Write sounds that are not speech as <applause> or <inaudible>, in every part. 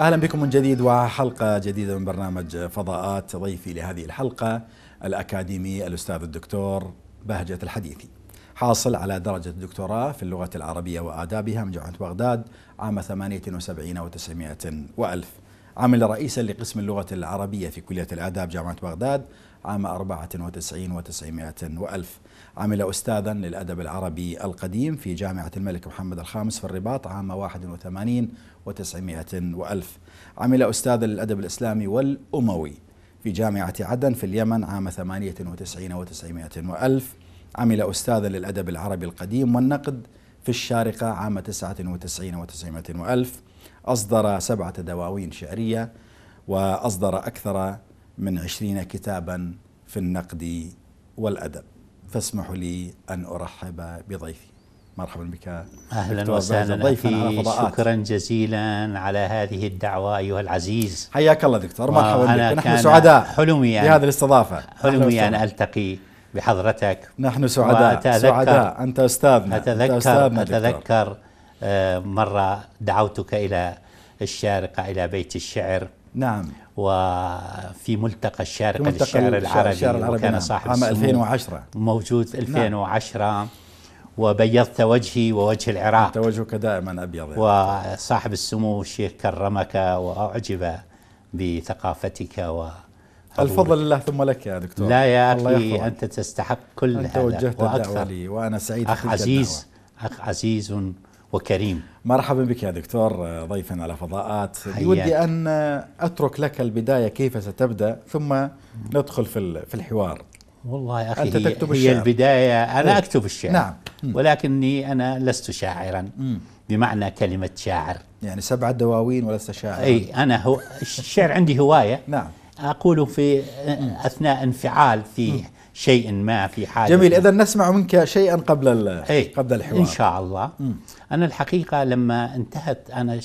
اهلا بكم من جديد وحلقه جديده من برنامج فضاءات ضيفي لهذه الحلقه الاكاديمي الاستاذ الدكتور بهجه الحديثي حاصل على درجة الدكتوراه في اللغة العربية وآدابها من جامعة بغداد عام 78 و900 وألف عمل رئيسا لقسم اللغة العربية في كلية الآداب جامعة بغداد عام 94 و900 وألف عمل أستاذا للأدب العربي القديم في جامعة الملك محمد الخامس في الرباط عام 81 و900 وألف عمل أستاذا للأدب الإسلامي والأموي في جامعة عدن في اليمن عام 98 و900 وألف عمل أستاذا للأدب العربي القديم والنقد في الشارقة عام 99 و900 وألف أصدر سبعة دواوين شعرية وأصدر أكثر من عشرين كتابا في النقد والأدب فاسمحوا لي أن أرحب بضيفي مرحبا بك أهلا وسهلا ضيفي شكرا جزيلا على هذه الدعوة أيها العزيز حياك الله دكتور مرحبا بك نحن سعداء حلمي بهذه الاستضافة حلمي أن ألتقي بحضرتك نحن سعداء سعداء أنت أستاذنا أتذكر, أنت أستاذنا أتذكر آه، مرة دعوتك إلى الشارقة إلى بيت الشعر نعم وفي ملتقى الشارقة ملتقى للشعر العربي, العربي وكان نعم، صاحب عام 2010 موجود في 2010 نعم. وبيضت وجهي ووجه العراق أنت وجهك دائما أبيض يعني. وصاحب السمو الشيخ كرمك وأعجب بثقافتك و الفضل لله ثم لك يا دكتور لا يا أخي أنت تستحق كل أنت هذا وجهت وأكثر لي وأنا سعيد أخ عزيز الدعوة. أخ عزيز وكريم مرحبا بك يا دكتور ضيفا على فضاءات ودي أن أترك لك البداية كيف ستبدأ ثم ندخل في في الحوار والله يا أخي أنت تكتب هي الشعر. البداية أنا إيه؟ أكتب الشعر نعم ولكني أنا لست شاعرا بمعنى كلمة شاعر يعني سبعة دواوين ولست شاعرا أي أنا هو الشعر عندي هواية نعم أقول في أثناء انفعال في مم. شيء ما في حال جميل إذا نسمع منك شيئا قبل ايه قبل الحوار إن شاء الله م. أنا الحقيقة لما انتهت أنا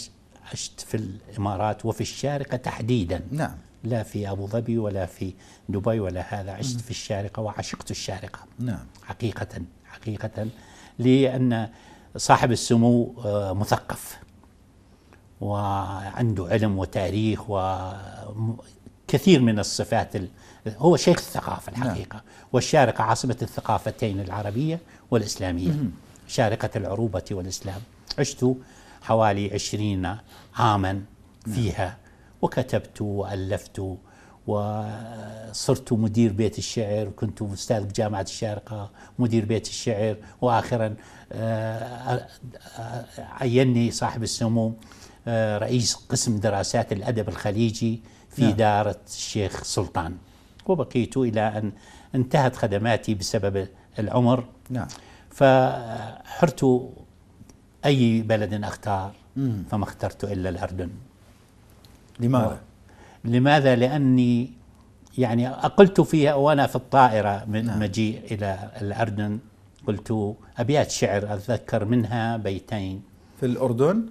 عشت في الإمارات وفي الشارقة تحديدا نعم لا في أبو ظبي ولا في دبي ولا هذا عشت م. في الشارقة وعشقت الشارقة نعم حقيقة حقيقة لأن صاحب السمو آه، مثقف وعنده علم وتاريخ وكثير من الصفات هو شيخ الثقافة نعم. الحقيقة والشارقة عاصمة الثقافتين العربية والإسلامية شارقة العروبة والإسلام عشت حوالي عشرين عاما نعم. فيها وكتبت وألفت وصرت مدير بيت الشعر كنت أستاذ بجامعة الشارقة مدير بيت الشعر وآخرا آه، آه، عيني صاحب السمو آه، رئيس قسم دراسات الأدب الخليجي في نعم. دارة الشيخ سلطان وبقيت إلى أن انتهت خدماتي بسبب العمر نعم فحرت أي بلد أختار فما اخترت إلا الأردن لماذا؟ لماذا؟ لأني يعني أقلت فيها وأنا في الطائرة من نعم. مجيء إلى الأردن قلت أبيات شعر أتذكر منها بيتين في الأردن؟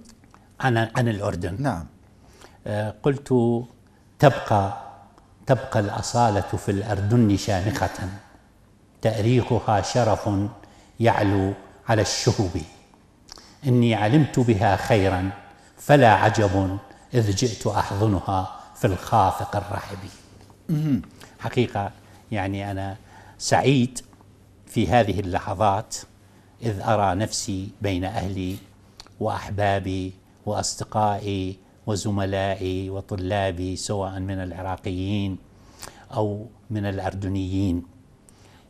عن عن الأردن نعم آه، قلت تبقى تبقى الأصالة في الأردن شامخة تأريخها شرف يعلو على الشهب إني علمت بها خيرا فلا عجب إذ جئت أحضنها في الخافق الرحب حقيقة يعني أنا سعيد في هذه اللحظات إذ أرى نفسي بين أهلي وأحبابي وأصدقائي وزملائي وطلابي سواء من العراقيين أو من الأردنيين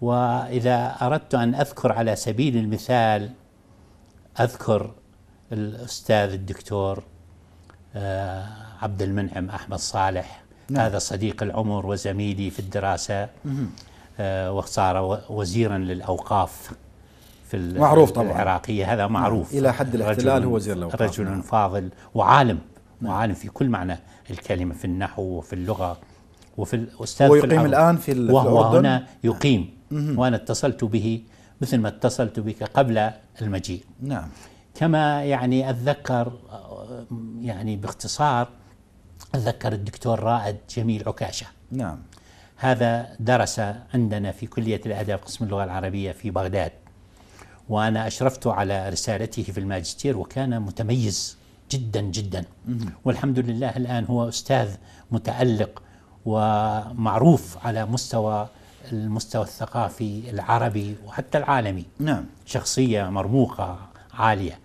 وإذا أردت أن أذكر على سبيل المثال أذكر الأستاذ الدكتور آه، عبد المنعم أحمد صالح نعم. هذا صديق العمر وزميلي في الدراسة آه، وصار وزيرا للأوقاف في معروف طبعا العراقية هذا نعم. معروف إلى حد الاحتلال هو وزير الأوقاف رجل نعم. فاضل وعالم معالم في كل معنى الكلمة في النحو وفي اللغة وفي الأستاذ ويقيم في الآن في الأردن وهو هنا يقيم نعم. وأنا اتصلت به مثل ما اتصلت بك قبل المجيء نعم كما يعني أتذكر يعني باختصار أتذكر الدكتور رائد جميل عكاشة نعم هذا درس عندنا في كلية الآداب قسم اللغة العربية في بغداد وأنا أشرفت على رسالته في الماجستير وكان متميز جدا جدا والحمد لله الآن هو أستاذ متألق ومعروف على مستوى المستوى الثقافي العربي وحتى العالمي نعم شخصية مرموقة عالية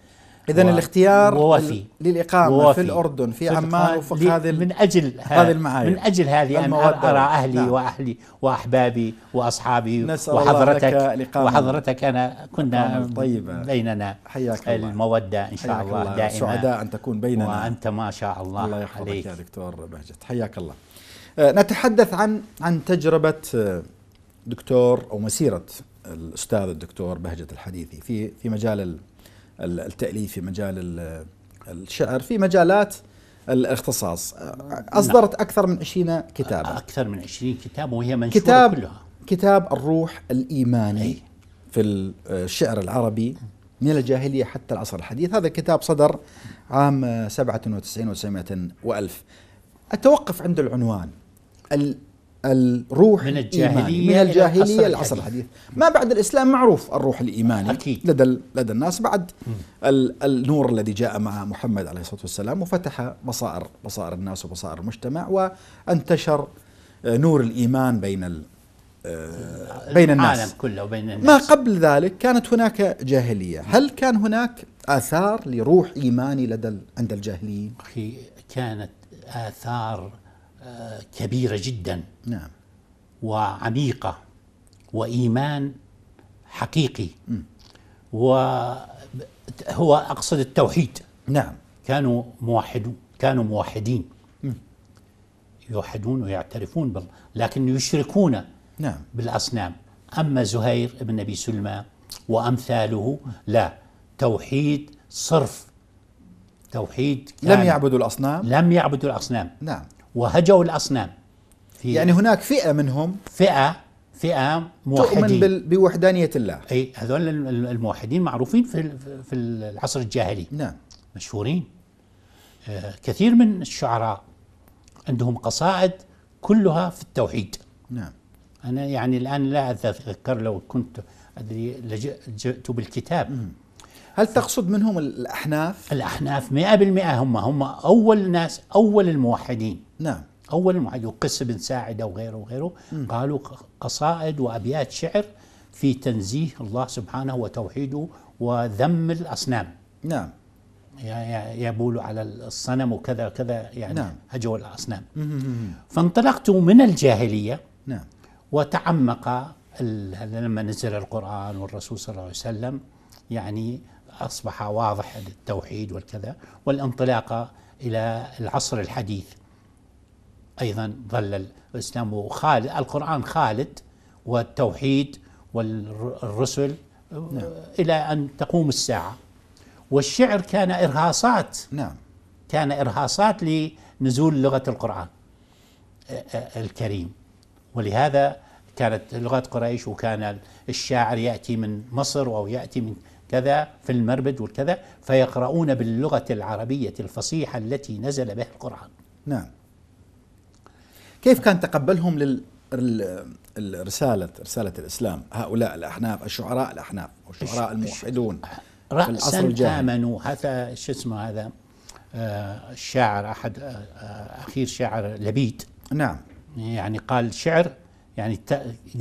اذا و... الاختيار ووفي للاقامه ووفي في الاردن في عمان وفق هذه من اجل هذه المعايير من اجل هذه انا ارى اهلي نعم. واهلي واحبابي واصحابي وحضرتك وحضرتك انا كنا طيبة بيننا حياك الله الموده ان شاء الله, الله دائما سعداء ان تكون بيننا وانت ما شاء الله الله يحفظك يا دكتور بهجت حياك الله أه، نتحدث عن عن تجربه أه، دكتور او مسيره الاستاذ الدكتور بهجت الحديثي في في مجال التأليف في مجال الشعر في مجالات الاختصاص أصدرت نعم. أكثر من 20 كتابا أكثر من 20 كتاب وهي منشورة كتاب كلها كتاب الروح الإيماني أي. في الشعر العربي من الجاهلية حتى العصر الحديث هذا الكتاب صدر عام 97 و900 وألف أتوقف عند العنوان الروح من الجاهلية من الجاهلية العصر الحديث ما بعد الإسلام معروف الروح الإيماني أكيد. لدى لدى الناس بعد ال النور الذي جاء مع محمد عليه الصلاة والسلام وفتح بصائر بصائر الناس وبصائر المجتمع وانتشر آه، نور الإيمان بين آه، بين الناس العالم كله وبين الناس ما قبل ذلك كانت هناك جاهلية هل كان هناك آثار لروح إيماني لدى عند الجاهليين أخي كانت آثار كبيرة جدا نعم وعميقة وإيمان حقيقي و وهو أقصد التوحيد نعم كانوا موحدون كانوا موحدين م. يوحدون ويعترفون بال... لكن يشركون نعم بالأصنام أما زهير بن أبي سلمى وأمثاله لا توحيد صرف توحيد لم يعبدوا الأصنام لم يعبدوا الأصنام نعم وهجوا الأصنام في يعني هناك فئة منهم فئة فئة موحدين تؤمن بوحدانية الله أي هذول الموحدين معروفين في في العصر الجاهلي نعم مشهورين آه، كثير من الشعراء عندهم قصائد كلها في التوحيد نعم أنا يعني الآن لا أتذكر لو كنت أدري لجئت بالكتاب م. هل تقصد منهم الأحناف؟ الأحناف 100% هم هم أول ناس أول الموحدين نعم أول ما قس بن ساعده وغيره وغيره قالوا قصائد وأبيات شعر في تنزيه الله سبحانه وتوحيده وذم الأصنام نعم يبولوا على الصنم وكذا كذا يعني نعم. هجوا الأصنام فانطلقت من الجاهلية نعم. وتعمق لما نزل القرآن والرسول صلى الله عليه وسلم يعني أصبح واضح التوحيد والكذا والانطلاقه إلى العصر الحديث أيضا ظل الإسلام وخالد القرآن خالد والتوحيد والرسل نعم. إلى أن تقوم الساعة والشعر كان إرهاصات نعم كان إرهاصات لنزول لغة القرآن الكريم ولهذا كانت لغة قريش وكان الشاعر يأتي من مصر أو يأتي من كذا في المربد والكذا فيقرؤون باللغة العربية الفصيحة التي نزل بها القرآن نعم كيف كان تقبلهم لل رسالة رسالة الإسلام هؤلاء الأحناف الشعراء الأحناف والشعراء الموحدون رأسا آمنوا هذا شو اسمه هذا آه، الشاعر أحد آه، آه، أخير شاعر لبيد نعم يعني قال شعر يعني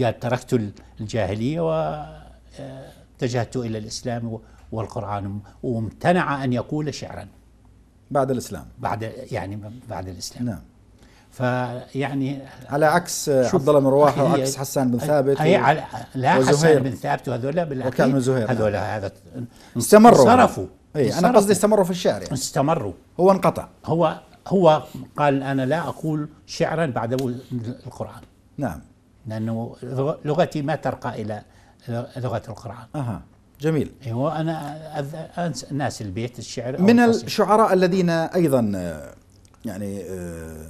قال تركت الجاهلية واتجهت إلى الإسلام والقرآن وامتنع أن يقول شعرا بعد الإسلام بعد يعني بعد الإسلام نعم فيعني على عكس عبد الله مروحه وعكس حسان بن ثابت اي على لا وزهير حسان بن ثابت وهذول بالاخير وكان زهير نعم. هذول هذا استمروا صرفوا اي انا قصدي استمروا في الشعر يعني. استمروا هو انقطع هو هو قال انا لا اقول شعرا بعد القران نعم لانه لغتي ما ترقى الى لغه القران اها جميل هو انا ناس البيت الشعر من الشعراء الذين ايضا يعني آه،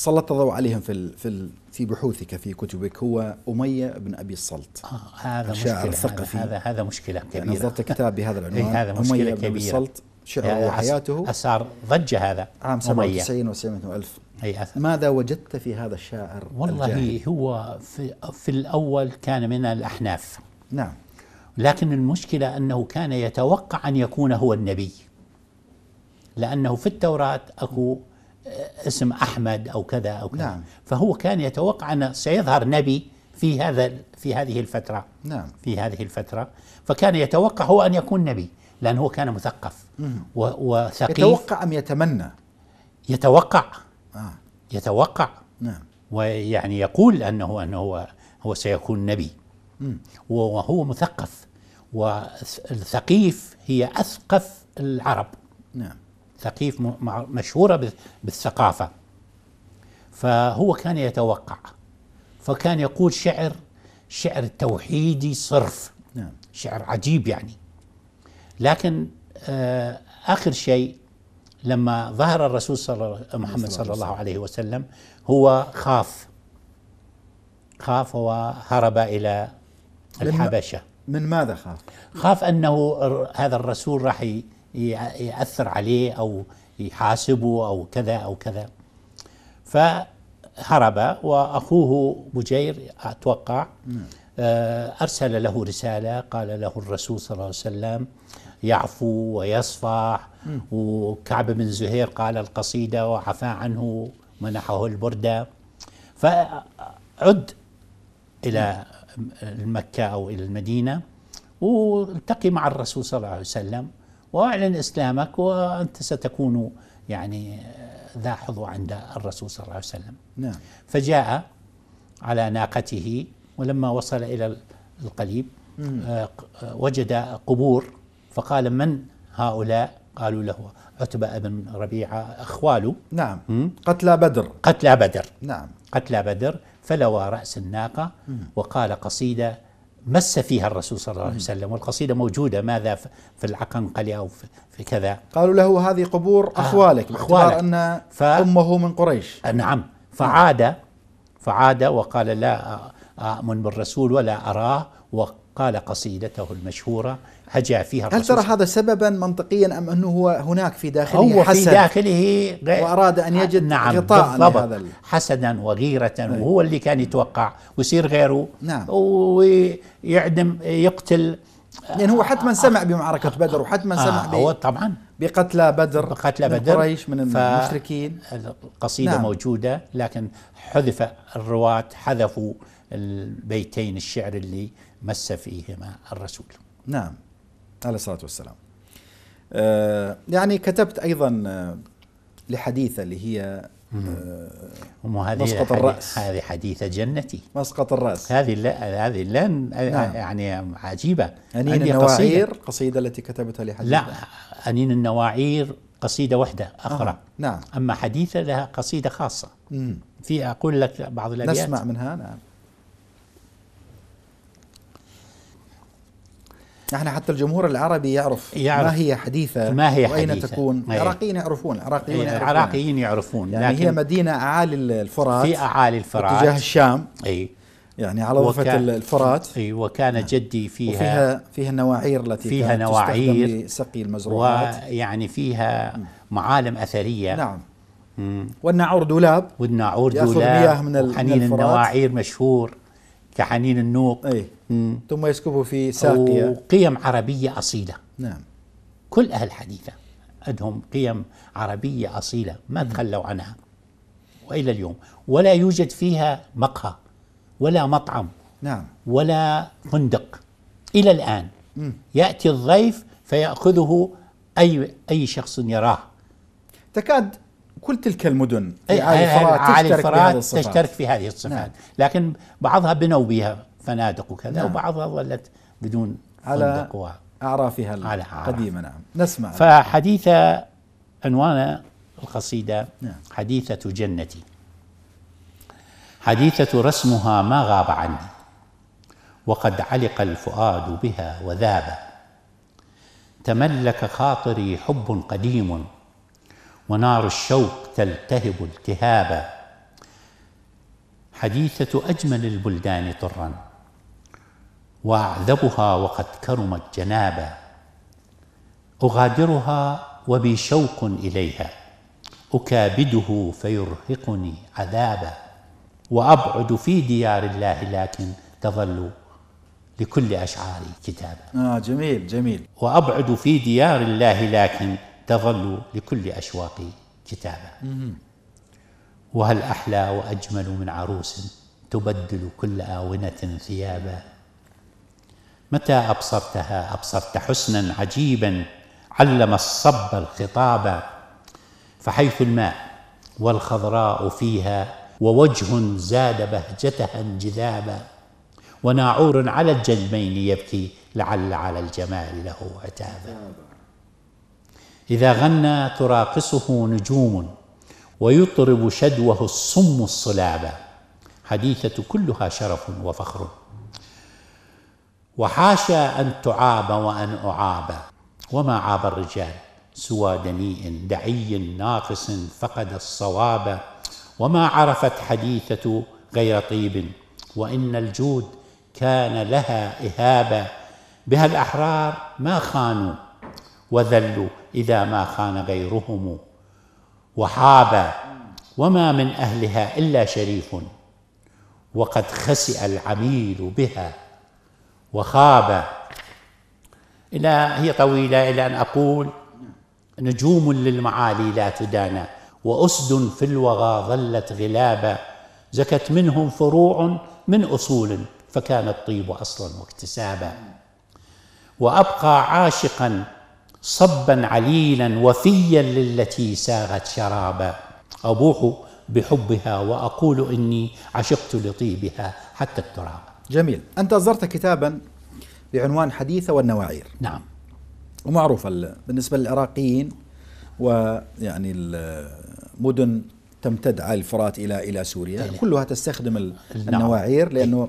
سلطت الضوء عليهم في في في بحوثك في كتبك هو أمية بن أبي السلط آه هذا شاعر ثقفي هذا هذا مشكلة يعني كبيرة يعني أصدرت كتاب بهذا العنوان إيه، هذا مشكلة أمية كبيرة بن السلط شعره وحياته أثار ضجة هذا عام 97 و700 ألف ماذا وجدت في هذا الشاعر والله الجاهل؟ هو في, في الأول كان من الأحناف نعم لكن المشكلة أنه كان يتوقع أن يكون هو النبي لأنه في التوراة أكو اسم أحمد أو كذا أو كذا نعم. فهو كان يتوقع أن سيظهر نبي في هذا في هذه الفترة نعم. في هذه الفترة فكان يتوقع هو أن يكون نبي لأن هو كان مثقف وثقيف يتوقع أم يتمنى يتوقع آه. يتوقع نعم. ويعني يقول أنه أنه هو, هو سيكون نبي مم. وهو مثقف والثقيف هي أثقف العرب نعم ثقيف مشهورة بالثقافة فهو كان يتوقع فكان يقول شعر شعر توحيدي صرف نعم. شعر عجيب يعني لكن آه، آخر شيء لما ظهر الرسول صلى محمد صلى الله عليه وسلم هو خاف خاف وهرب إلى الحبشة من ماذا خاف؟ خاف أنه هذا الرسول راح ياثر عليه او يحاسبه او كذا او كذا فهرب واخوه بجير اتوقع نعم. آه، ارسل له رساله قال له الرسول صلى الله عليه وسلم يعفو ويصفح وكعب بن زهير قال القصيده وعفى عنه منحه البرده فعد الى مكه او الى المدينه والتقي مع الرسول صلى الله عليه وسلم واعلن اسلامك وانت ستكون يعني آه، ذا حظوة عند الرسول صلى الله عليه وسلم نعم. فجاء على ناقته ولما وصل إلى القليب آه، آه، وجد قبور فقال من هؤلاء قالوا له عتبة بن ربيعة أخواله نعم قتلى بدر قتلى بدر نعم قتلى بدر فلوى رأس الناقة وقال قصيدة مس فيها الرسول صلى الله عليه وسلم والقصيدة موجودة ماذا في العقنقل أو في كذا قالوا له هذه قبور آه، أخوالك آه أخوالك أن ف... أمه من قريش آه، نعم فعاد فعاد وقال لا آه، امن بالرسول ولا أراه وقال قصيدته المشهورة هجع فيها هل ترى هذا سببا منطقيا أم أنه هو هناك في داخله هو حسد في داخله غير وأراد أن يجد نعم غطاء لهذا حسدا وغيرة أيه. وهو اللي كان يتوقع ويصير غيره نعم ويعدم يقتل لأن يعني هو حتما آه، سمع آه، بمعركة بدر آه، وحتما سمع آه هو طبعا بقتلى بدر بقتلى من بدر قريش من المشركين القصيدة نعم. موجودة لكن حذف الرواة حذفوا البيتين الشعر اللي مس فيهما الرسول نعم عليه الصلاة والسلام آه، يعني كتبت أيضا آه، لحديثة اللي هي وهذه آه، مسقط الرأس هذه حديثة جنتي مسقط الرأس هذه لا هذه لا نعم. يعني عجيبة أنين النواعير قصيدة, قصيدة التي كتبتها لحديثة لا أنين النواعير قصيدة واحدة أخرى آه. نعم أما حديثة لها قصيدة خاصة مم. في أقول لك بعض الأبيات نسمع منها نعم نحن حتى الجمهور العربي يعرف, يعرف ما هي حديثة ما هي وأين حديثة تكون العراقيين يعرفون العراقيين يعرفون العراقيين يعرفون يعني لكن هي مدينة أعالي الفرات في أعالي الفرات اتجاه الشام أي يعني على ضفة الفرات اي وكان نعم. جدي فيها وفيها فيها النواعير التي فيها كانت نواعير تستخدم لسقي المزروعات ويعني فيها معالم أثرية نعم والنعور والناعور دولاب والناعور دولاب مياه من, حنين النواعير مشهور كحنين النوق أي ثم يسكبه في ساقية وقيم عربية أصيلة نعم كل أهل حديثة عندهم قيم عربية أصيلة ما تخلوا عنها وإلى اليوم ولا يوجد فيها مقهى ولا مطعم نعم ولا فندق إلى الآن مم. يأتي الضيف فيأخذه أي أي شخص يراه تكاد كل تلك المدن في عالي الفرات تشترك, تشترك في هذه الصفات نعم. لكن بعضها بنوا بها فنادق وكذا نعم. وبعضها ظلت بدون على فندق أعرافها على القديمة نعم نسمع فحديث عنوان القصيدة نعم. حديثة جنتي حديثة رسمها ما غاب عني وقد علق الفؤاد بها وذاب تملك خاطري حب قديم ونار الشوق تلتهب التهابا حديثة أجمل البلدان طرًا وأعذبها وقد كرمت جنابا أغادرها وبي شوق إليها أكابده فيرهقني عذابا وأبعد في ديار الله لكن تظل لكل أشعاري كتابا آه جميل جميل وأبعد في ديار الله لكن تظل لكل أشواقي كتابا وهل أحلى وأجمل من عروس تبدل كل آونة ثيابا متى أبصرتها أبصرت حسنا عجيبا علم الصب الخطاب فحيث الماء والخضراء فيها ووجه زاد بهجتها انجذابا وناعور على الجنبين يبكي لعل على الجمال له عتابا إذا غنى تراقصه نجوم ويطرب شدوه الصم الصلابا حديثة كلها شرف وفخر وحاشا أن تعاب وأن أعاب وما عاب الرجال سوى دنيء دعي ناقص فقد الصواب وما عرفت حديثة غير طيب وإن الجود كان لها إهابة بها الأحرار ما خانوا وذلوا إذا ما خان غيرهم وحاب وما من أهلها إلا شريف وقد خسئ العميل بها وخاب إلى هي طويلة إلى أن أقول نجوم للمعالي لا تدانى وأسد في الوغى ظلت غلابا زكت منهم فروع من أصول فكان الطيب أصلا واكتسابا وأبقى عاشقا صبا عليلا وفيا للتي ساغت شرابا أبوح بحبها وأقول إني عشقت لطيبها حتى التراب جميل أنت أصدرت كتابا بعنوان حديثة والنواعير نعم ومعروفة بالنسبة للعراقيين ويعني المدن تمتد على الفرات إلى إلى سوريا يعني كلها تستخدم نعم. النواعير إيه. لأنه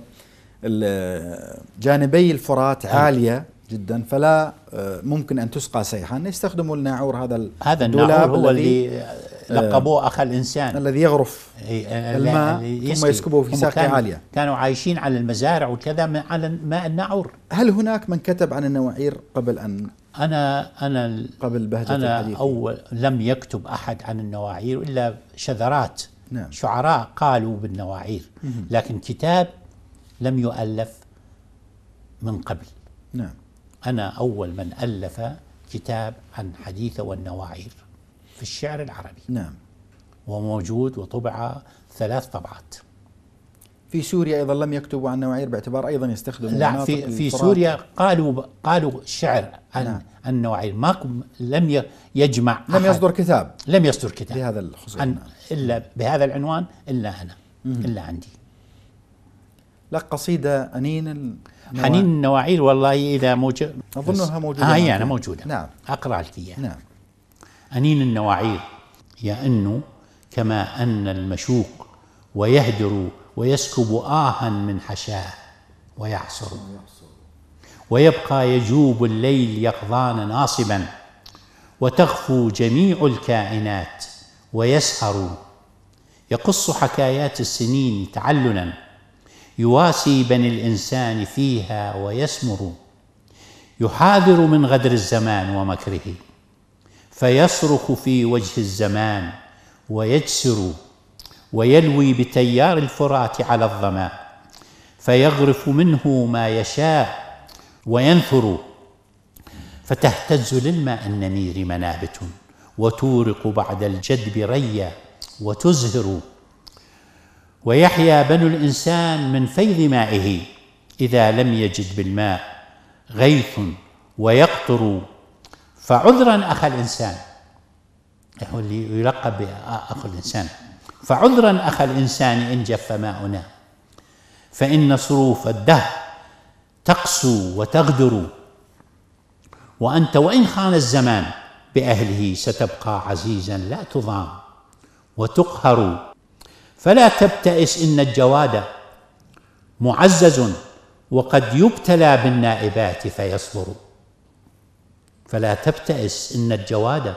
جانبي الفرات طيب. عالية جدا فلا آه، ممكن ان تسقى سيحا يستخدموا الناعور هذا هذا الدولاب الناعور هو اللي آه، لقبوه اخ الانسان الذي يغرف آه، الماء ثم يسكبه في ساقيه عاليه كانوا عايشين على المزارع وكذا على ماء النعور هل هناك من كتب عن النواعير قبل ان انا انا قبل بهجه أنا الحديثة. اول لم يكتب احد عن النواعير الا شذرات نعم. شعراء قالوا بالنواعير مم. لكن كتاب لم يؤلف من قبل نعم أنا أول من ألف كتاب عن حديث والنواعير في الشعر العربي نعم وموجود وطبع ثلاث طبعات في سوريا ايضا لم يكتبوا عن نوعير باعتبار ايضا يستخدموا لا في في سوريا قالوا قالوا شعر عن نعم. النوعير ما لم يجمع لم يصدر كتاب لم يصدر كتاب بهذا الخصوص نعم. الا بهذا العنوان الا انا مم. الا عندي لك قصيده انين حنين النواعير والله اذا موجود اظنها موجوده آه هي انا موجوده نعم اقرا لك اياها نعم أنين النواعير أنه كما أن المشوق ويهدر ويسكب آها من حشاه ويعصر ويبقى يجوب الليل يقظان ناصبا وتغفو جميع الكائنات ويسهر يقص حكايات السنين تعللا يواسي بني الإنسان فيها ويسمر يحاذر من غدر الزمان ومكره فيصرخ في وجه الزمان ويجسر ويلوي بتيار الفرات على الظما فيغرف منه ما يشاء وينثر فتهتز للماء النمير منابت وتورق بعد الجدب ريا وتزهر ويحيا بنو الانسان من فيض مائه اذا لم يجد بالماء غيث ويقطر فعذرا أخا الإنسان اللي يلقب باخو الإنسان فعذرا أخا الإنسان إن جف ماؤنا فإن صروف الدهر تقسو وتغدر وأنت وإن خان الزمان بأهله ستبقى عزيزا لا تضام وتقهر فلا تبتئس إن الجواد معزز وقد يبتلى بالنائبات فيصبر فلا تبتئس إن الجواد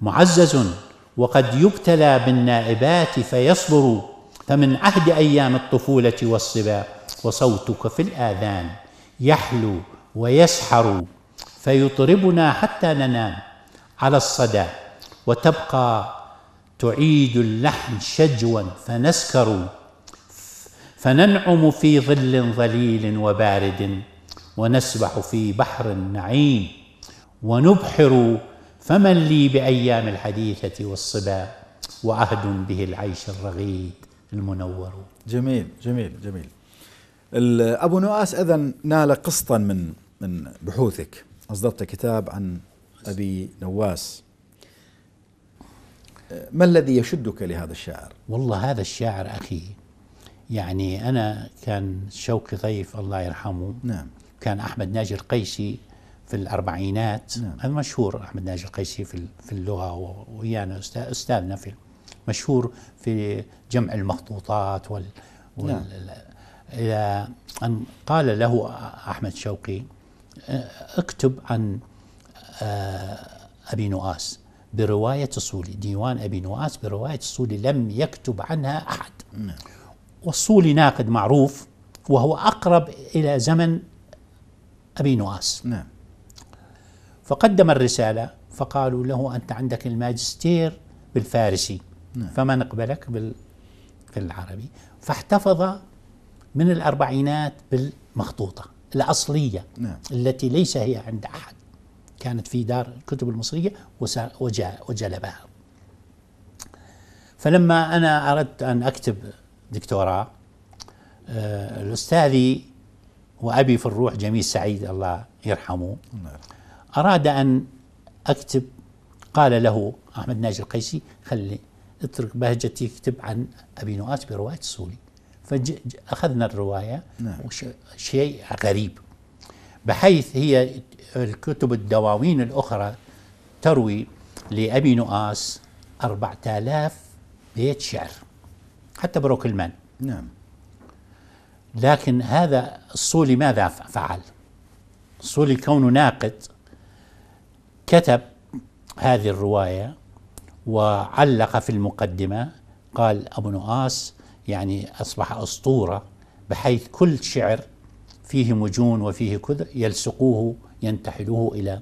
معزز وقد يبتلى بالنائبات فيصبر فمن عهد أيام الطفولة والصبا وصوتك في الآذان يحلو ويسحر فيطربنا حتى ننام على الصدى وتبقى تعيد اللحن شجوا فنسكر فننعم في ظل ظليل وبارد ونسبح في بحر النعيم ونبحر فمن لي بأيام الحديثة والصبا وعهد به العيش الرغيد المنور جميل جميل جميل أبو نواس إذا نال قسطا من من بحوثك أصدرت كتاب عن أبي نواس ما الذي يشدك لهذا الشاعر؟ والله هذا الشاعر أخي يعني أنا كان شوقي ضيف طيب، الله يرحمه نعم كان أحمد ناجي القيسي في الأربعينات نعم. هذا مشهور أحمد ناجي القيسي في في اللغة ويانا أستاذنا في مشهور في جمع المخطوطات وال, وال نعم. إلى أن قال له أحمد شوقي اكتب عن آه، أبي نواس برواية الصولي ديوان أبي نواس برواية الصولي لم يكتب عنها أحد نعم. والصولي ناقد معروف وهو أقرب إلى زمن أبي نواس نعم فقدم الرسالة فقالوا له أنت عندك الماجستير بالفارسي نعم. فما نقبلك بال بالعربي فاحتفظ من الأربعينات بالمخطوطة الأصلية نعم. التي ليس هي عند أحد كانت في دار الكتب المصرية وجلبها فلما أنا أردت أن أكتب دكتوراه آه، الأستاذي وأبي في الروح جميل سعيد الله يرحمه الله نعم. يرحمه أراد أن أكتب قال له أحمد ناجي القيسي خلي اترك بهجتي اكتب عن أبي نواس برواية السوري فأخذنا الرواية نعم. شيء غريب بحيث هي الكتب الدواوين الأخرى تروي لأبي نؤاس 4000 بيت شعر حتى بروكلمان نعم لكن هذا الصولي ماذا فعل؟ الصولي كونه ناقد كتب هذه الرواية وعلق في المقدمة قال أبو نؤاس يعني أصبح أسطورة بحيث كل شعر فيه مجون وفيه كذا يلصقوه ينتحلوه إلى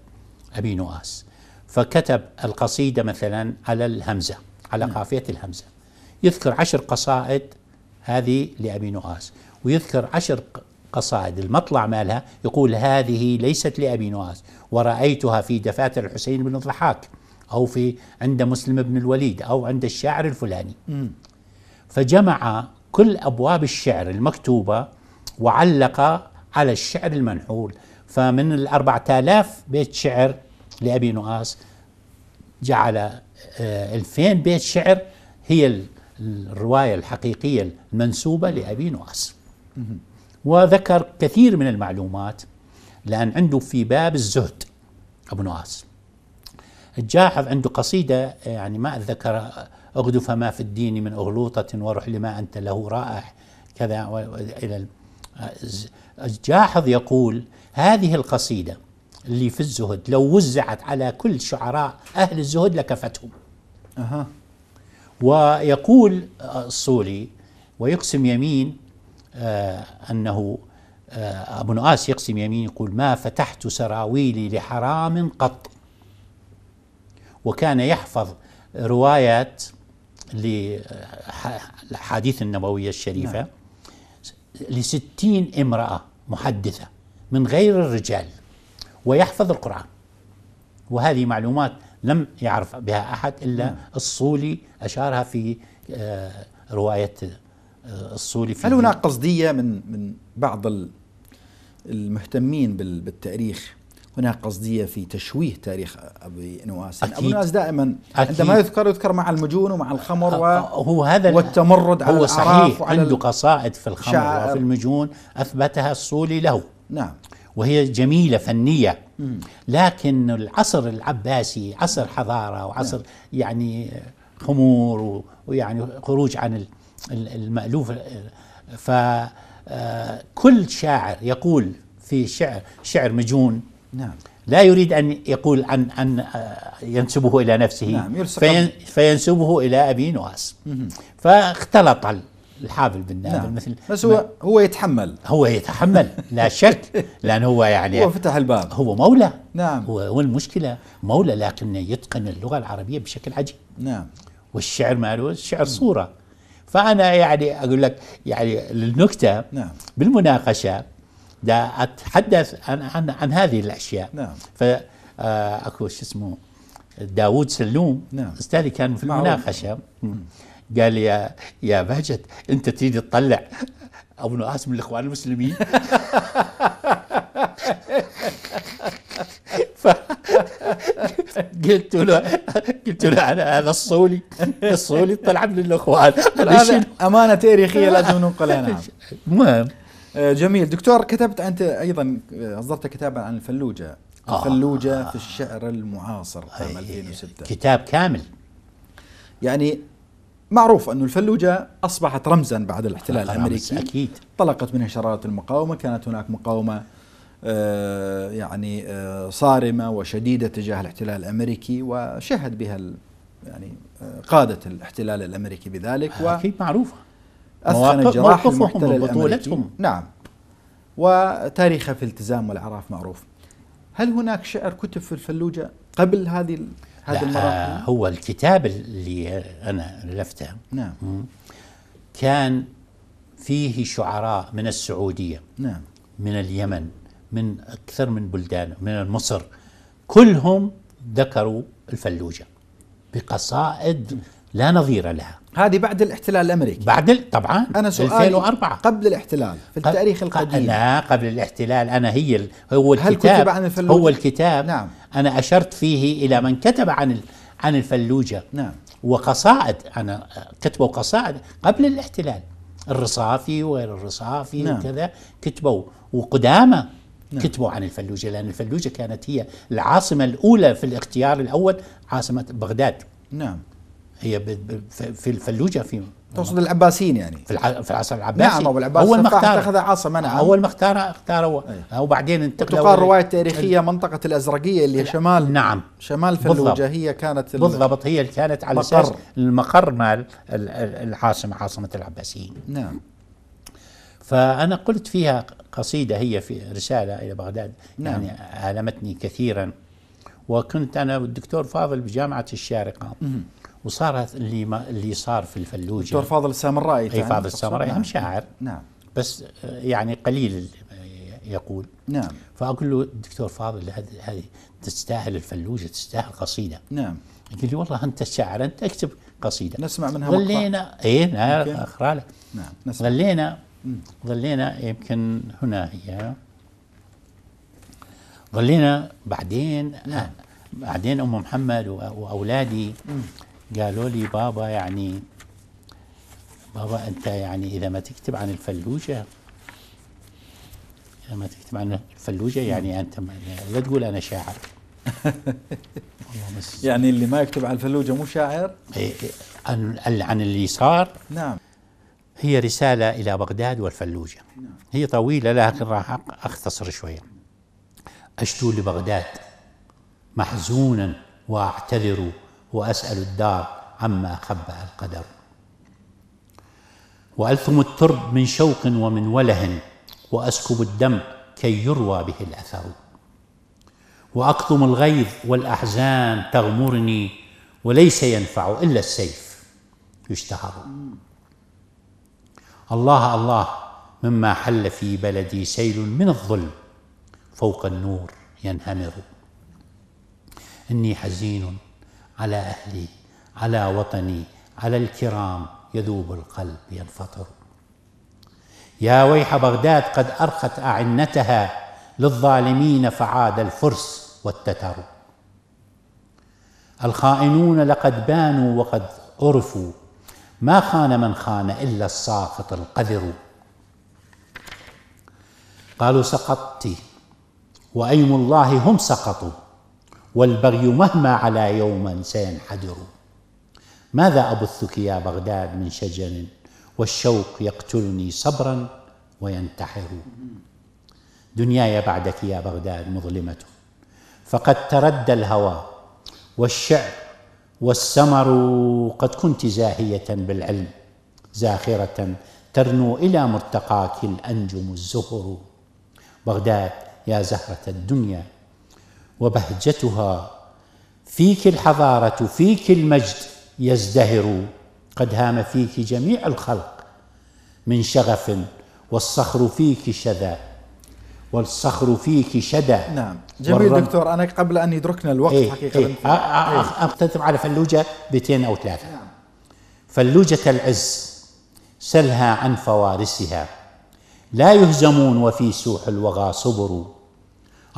أبي نؤاس فكتب القصيدة مثلا على الهمزة على نعم. قافية الهمزة يذكر عشر قصائد هذه لأبي نؤاس ويذكر عشر قصائد المطلع مالها يقول هذه ليست لأبي نواس ورأيتها في دفاتر الحسين بن الضحاك أو في عند مسلم بن الوليد أو عند الشاعر الفلاني فجمع كل أبواب الشعر المكتوبة وعلق على الشعر المنحول فمن الأربعة آلاف بيت شعر لأبي نواس جعل آه، ألفين بيت شعر هي الرواية الحقيقية المنسوبة لأبي نواس وذكر كثير من المعلومات لأن عنده في باب الزهد أبو نواس الجاحظ عنده قصيدة يعني ما أتذكر أغدف ما في الدين من أغلوطة وروح لما أنت له رائح كذا إلى الجاحظ يقول هذه القصيدة اللي في الزهد لو وزعت على كل شعراء أهل الزهد لكفتهم أه. ويقول الصولي ويقسم يمين آه، أنه آه، أبو نؤاس يقسم يمين يقول ما فتحت سراويلي لحرام قط وكان يحفظ روايات للحديث آه، النبوية الشريفة نعم. لستين امرأة محدثة من غير الرجال ويحفظ القرآن وهذه معلومات لم يعرف بها أحد إلا نعم. الصولي أشارها في رواية آه، السوري في هل هناك قصدية من من بعض المهتمين بالتاريخ هناك قصدية في تشويه تاريخ أبي نواس يعني أبو نواس دائما أكيد عندما يذكر يذكر مع المجون ومع الخمر و آه، آه، هو هذا والتمرد على صحيح وعلى عنده قصائد في الخمر شعر وفي المجون أثبتها الصولي له نعم وهي جميلة فنية لكن العصر العباسي عصر حضارة وعصر نعم يعني خمور ويعني خروج عن ال المألوف فكل آه، شاعر يقول في شعر شعر مجون نعم لا يريد أن يقول عن أن آه، ينسبه إلى نفسه نعم فين فينسبه إلى أبي نواس فاختلط الحافل بالنابل نعم مثل بس هو هو يتحمل هو يتحمل لا شك <laughs> لأن هو يعني هو فتح الباب هو مولى نعم هو, هو المشكلة مولى لكنه يتقن اللغة العربية بشكل عجيب نعم والشعر ماله الشعر صورة فانا يعني اقول لك يعني النكته نعم. بالمناقشه دا اتحدث عن عن, عن هذه الاشياء نعم فاكو آه، شو اسمه داوود سلوم نعم استاذي كان في المناقشه قال يا يا بهجت انت تريد تطلع ابو نعاس من الاخوان المسلمين <laughs> قلت له قلت له انا هذا الصولي الصولي طلع من الاخوان <laughs> امانه تاريخيه لازم ننقلها نعم المهم آه، جميل دكتور كتبت انت ايضا آه، اصدرت كتابا عن الفلوجه آه. الفلوجه آه في الشعر المعاصر عام 2006 كتاب كامل يعني معروف أن الفلوجة أصبحت رمزا بعد الاحتلال الأمريكي أكيد طلقت منها شرارة المقاومة كانت هناك مقاومة آه، يعني آه، صارمة وشديدة تجاه الاحتلال الأمريكي وشهد بها يعني آه، قادة الاحتلال الأمريكي بذلك أكيد معروفة أثخن الجراح المحتل الأمريكي نعم وتاريخ في التزام والعراف معروف هل هناك شعر كتب في الفلوجة قبل هذه هذه المراحل؟ هو الكتاب اللي أنا ألفته نعم كان فيه شعراء من السعودية نعم من اليمن من أكثر من بلدان من مصر كلهم ذكروا الفلوجة بقصائد لا نظير لها هذه بعد الاحتلال الامريكي بعد ال... طبعا انا سؤالي 2004 قبل الاحتلال في التاريخ القديم لا قبل الاحتلال انا هي ال... هو الكتاب هل كتب عن الفلوجة؟ هو الكتاب نعم انا اشرت فيه الى من كتب عن ال... عن الفلوجة نعم وقصائد انا كتبوا قصائد قبل الاحتلال الرصافي وغير الرصافي نعم. وكذا كتبوا وقدامى نعم. كتبوا عن الفلوجة لأن الفلوجة كانت هي العاصمة الأولى في الاختيار الأول عاصمة بغداد نعم هي في الفلوجة في تقصد العباسيين يعني في, الع... في العصر العباسي نعم ابو العباس اول ما اتخذ عاصمه نعم اول ما اختاروا أيه. وبعدين انتقلوا تقال روايه تاريخيه ال... منطقه الازرقيه اللي هي شمال نعم شمال فلوجه بالضبط. هي كانت ال... بالضبط هي كانت على اساس المقر مال العاصمه عاصمه العباسيين نعم فأنا قلت فيها قصيدة هي في رسالة إلى بغداد نعم. يعني ألمتني كثيرا وكنت أنا والدكتور فاضل بجامعة الشارقة مم. وصار اللي ما اللي صار في الفلوجة دكتور فاضل السامرائي اي فاضل السامرائي نعم. هم شاعر نعم بس يعني قليل يقول نعم فاقول له دكتور فاضل هذه تستاهل الفلوجه تستاهل قصيده نعم يقول لي والله انت الشاعر انت اكتب قصيده نسمع منها ظلينا غلينا اقرا نعم نسمع. غلينا ظلينا يمكن هنا هي ظلينا بعدين نعم. بعدين ام محمد واولادي قالوا لي بابا يعني بابا انت يعني اذا ما تكتب عن الفلوجه اذا ما تكتب عن الفلوجه يعني انت لا تقول انا شاعر <laughs> والله بس يعني اللي ما يكتب عن الفلوجه مو شاعر؟ إيه، عن اللي صار نعم هي رسالة إلى بغداد والفلوجة نعم. هي طويلة لكن راح أختصر شوية أشتو لبغداد محزونا وأعتذر وأسأل الدار عما خبأ القدر وألثم الترب من شوق ومن وله وأسكب الدم كي يروى به الأثر وأكتم الغيظ والأحزان تغمرني وليس ينفع إلا السيف يشتهر الله الله مما حل في بلدي سيل من الظلم فوق النور ينهمر إني حزين على أهلي على وطني على الكرام يذوب القلب ينفطر يا ويح بغداد قد أرخت أعنتها للظالمين فعاد الفرس والتتر الخائنون لقد بانوا وقد عرفوا ما خان من خان إلا الساقط القذر قالوا سقطت وأيم الله هم سقطوا والبغي مهما على يوما سينحدر ماذا أبثك يا بغداد من شجن والشوق يقتلني صبرا وينتحر دنياي بعدك يا بغداد مظلمة فقد تردى الهوى والشعر والسمر قد كنت زاهية بالعلم زاخرة ترنو إلى مرتقاك الأنجم الزهر بغداد يا زهرة الدنيا وبهجتها فيك الحضارة فيك المجد يزدهر قد هام فيك جميع الخلق من شغف والصخر فيك شذا والصخر فيك شدى نعم جميل والرم... دكتور أنا قبل أن يدركنا الوقت إيه حقيقة إيه إيه إيه أختتم على فلوجة بيتين أو ثلاثة نعم. فلوجة العز سلها عن فوارسها لا يهزمون وفي سوح الوغى صبر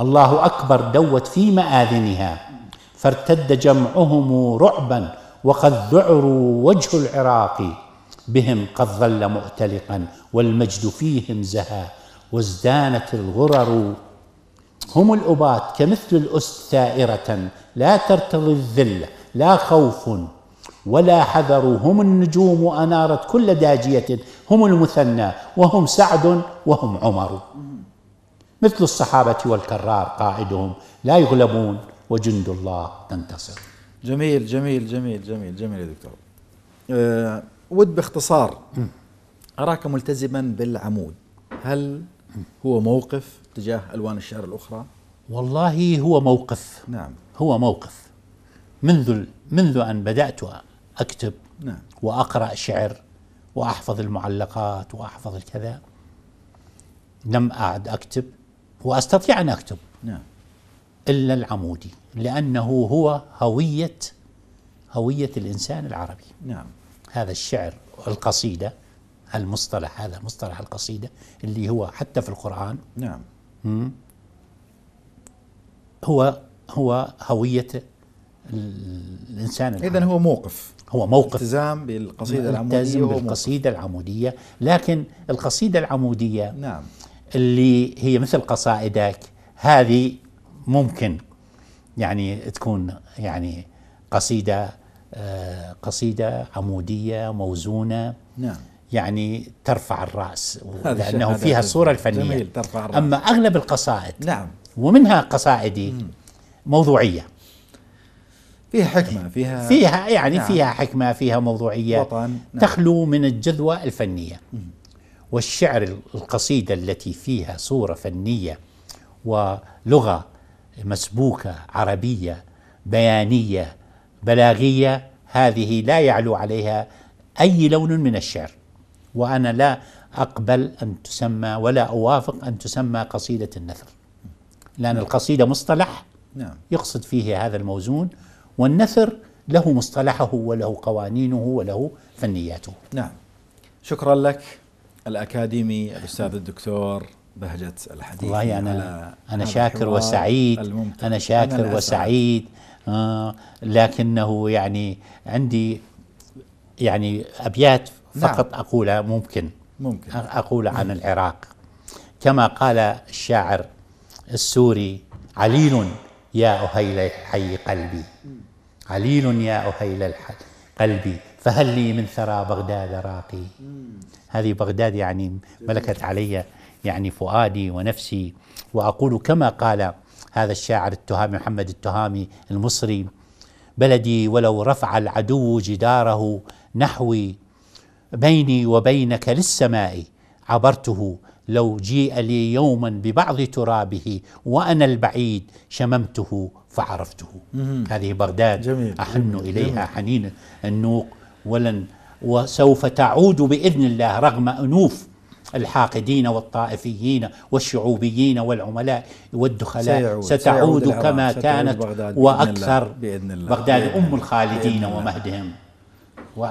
الله أكبر دوت في مآذنها فارتد جمعهم رعبا وقد ذعروا وجه العراق بهم قد ظل مؤتلقا والمجد فيهم زها وازدانت الغرر هم الأبات كمثل الأست ثائرة لا ترتضي الذلة لا خوف ولا حذر هم النجوم أنارت كل داجية هم المثنى وهم سعد وهم عمر مثل الصحابة والكرار قائدهم لا يغلبون وجند الله تنتصر جميل جميل جميل جميل جميل يا دكتور أه ود باختصار أراك ملتزما بالعمود هل هو موقف تجاه ألوان الشعر الأخرى والله هو موقف نعم هو موقف منذ منذ أن بدأت أكتب نعم وأقرأ شعر وأحفظ المعلقات وأحفظ الكذا لم أعد أكتب وأستطيع أن أكتب نعم إلا العمودي لأنه هو هوية هوية الإنسان العربي نعم هذا الشعر القصيدة المصطلح هذا مصطلح القصيدة اللي هو حتى في القرآن نعم هو هو هوية الإنسان إذا هو موقف هو موقف التزام بالقصيدة العمودية التزام بالقصيدة العمودية لكن القصيدة العمودية نعم اللي هي مثل قصائدك هذه ممكن يعني تكون يعني قصيدة آه، قصيدة عمودية موزونة نعم يعني ترفع الراس لانه فيها الصوره الفنيه جميل ترفع الرأس. اما اغلب القصائد نعم ومنها قصائدي موضوعيه فيها حكمه فيها فيها يعني نعم. فيها حكمه فيها موضوعيه وطن نعم. تخلو من الجذوه الفنيه والشعر القصيده التي فيها صوره فنيه ولغه مسبوكه عربيه بيانيه بلاغيه هذه لا يعلو عليها اي لون من الشعر وأنا لا أقبل أن تسمى ولا أوافق أن تسمى قصيدة النثر لأن القصيدة مصطلح نعم. يقصد فيه هذا الموزون والنثر له مصطلحه وله قوانينه وله فنياته نعم شكرا لك الأكاديمي الأستاذ الدكتور بهجة الحديث والله أنا أنا شاكر وسعيد الممتع. أنا شاكر أنا وسعيد آه لكنه يعني عندي يعني أبيات فقط نعم. أقول ممكن ممكن أقول عن العراق كما قال الشاعر السوري عليل يا أهيل الحي قلبي عليل يا أهيل الحي قلبي فهل لي من ثرى بغداد راقي هذه بغداد يعني ملكت علي يعني فؤادي ونفسي وأقول كما قال هذا الشاعر التهامي محمد التهامي المصري بلدي ولو رفع العدو جداره نحوي بيني وبينك للسماء عبرته لو جيء لي يوما ببعض ترابه وأنا البعيد شممته فعرفته مم. هذه بغداد جميل. أحن جميل. إليها حنين النوق ولن وسوف تعود بإذن الله رغم أنوف الحاقدين والطائفيين والشعوبيين والعملاء والدخلاء سيعود ستعود سيعود كما كانت بغداد وأكثر بإذن الله. بغداد أم إيه. الخالدين ومهدهم و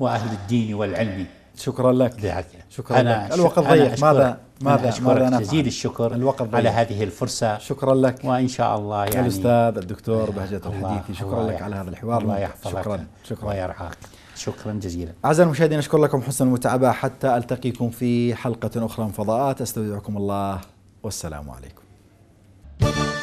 واهل الدين والعلم شكرا لك لهذا شكرا أنا لك الوقت ضيق ماذا ماذا ماذا أنا جزيل الشكر الوقت على هذه الفرصه شكرا لك وان شاء الله يعني الاستاذ الدكتور بهجت الحديثي شكرا لك على هذا الحوار الله يحفظك شكرا شكرا ويرعاك شكرا جزيلا أعزائي المشاهدين أشكر لكم حسن المتابعة حتى ألتقيكم في حلقة أخرى من فضاءات أستودعكم الله والسلام عليكم